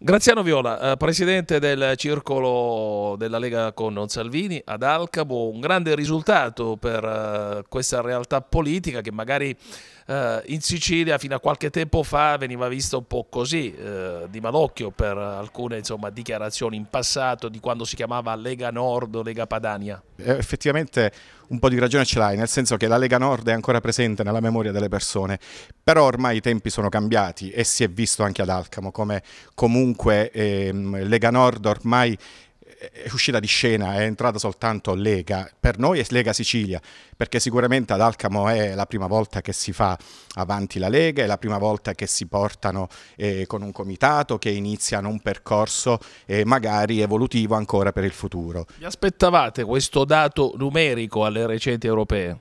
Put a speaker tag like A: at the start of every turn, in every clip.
A: Graziano Viola, eh, presidente del circolo della Lega con Salvini ad Alcabo, un grande risultato per eh, questa realtà politica che magari eh, in Sicilia fino a qualche tempo fa veniva vista un po' così, di malocchio per alcune insomma, dichiarazioni in passato di quando si chiamava Lega Nord o Lega
B: Padania. Effettivamente un po' di ragione ce l'hai, nel senso che la Lega Nord è ancora presente nella memoria delle persone, però ormai i tempi sono cambiati e si è visto anche ad Alcamo come comunque comunque ehm, Lega Nord ormai eh, è uscita di scena, è entrata soltanto Lega, per noi è Lega Sicilia, perché sicuramente ad Alcamo è la prima volta che si fa avanti la Lega, è la prima volta che si portano eh, con un comitato, che iniziano un percorso eh, magari evolutivo ancora per il futuro.
A: Vi aspettavate questo
B: dato numerico alle recenti europee?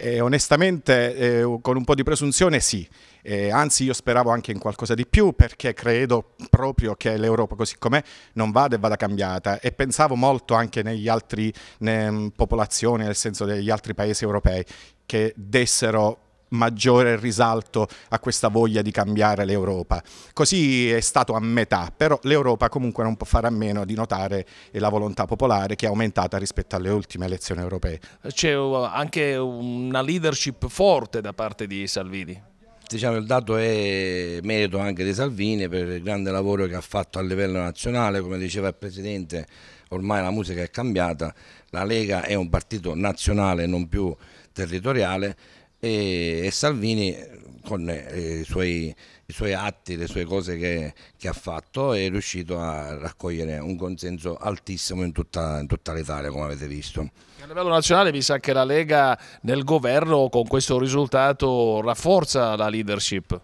B: Eh, onestamente, eh, con un po' di presunzione, sì. Eh, anzi, io speravo anche in qualcosa di più perché credo proprio che l'Europa così com'è non vada e vada cambiata e pensavo molto anche negli altri ne, mm, popolazioni, nel senso degli altri paesi europei che dessero maggiore risalto a questa voglia di cambiare l'Europa. Così è stato a metà, però l'Europa comunque non può fare a meno di notare la volontà popolare che è aumentata rispetto alle ultime elezioni europee.
A: C'è uh, anche una leadership forte da parte di Salvini.
C: Diciamo, il dato è merito anche di Salvini per il grande lavoro che ha fatto a livello nazionale, come diceva il Presidente, ormai la musica è cambiata, la Lega è un partito nazionale non più territoriale e, e Salvini eh, con eh, i suoi, i suoi, atti, le sue cose che, che, ha fatto, è riuscito a raccogliere un consenso altissimo in tutta, in tutta l'Italia, come avete visto.
A: A livello nazionale mi sa che la Lega nel governo con questo risultato
C: rafforza la leadership.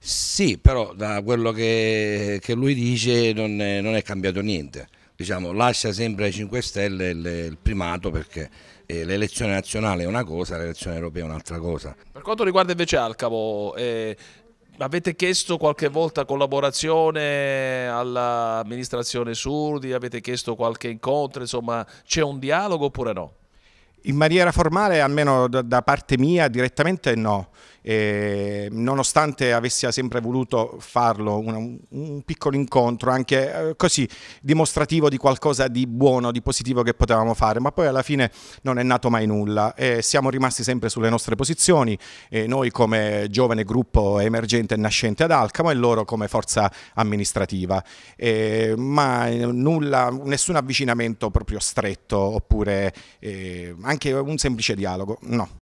C: Sì, però da quello che, che lui dice non è, non è cambiato niente diciamo, lascia sempre ai 5 Stelle il, il primato perché eh, l'elezione nazionale è una cosa, l'elezione europea è un'altra cosa.
A: Per quanto riguarda invece Alcavo, eh, avete chiesto qualche volta collaborazione all'amministrazione Surdi, avete chiesto qualche incontro, insomma c'è un dialogo oppure no?
B: In maniera formale, almeno da, parte mia, direttamente no eh, nonostante avessi sempre voluto farlo, una, un piccolo incontro anche eh, così dimostrativo di qualcosa di buono, di positivo che potevamo fare, ma poi alla fine non è nato mai nulla. Eh, siamo rimasti sempre sulle nostre posizioni, noi come giovane gruppo emergente e nascente ad Alcamo e loro come forza amministrativa, ehm, ma eh, nulla, nessun avvicinamento proprio stretto oppure eh, anche un semplice dialogo, no.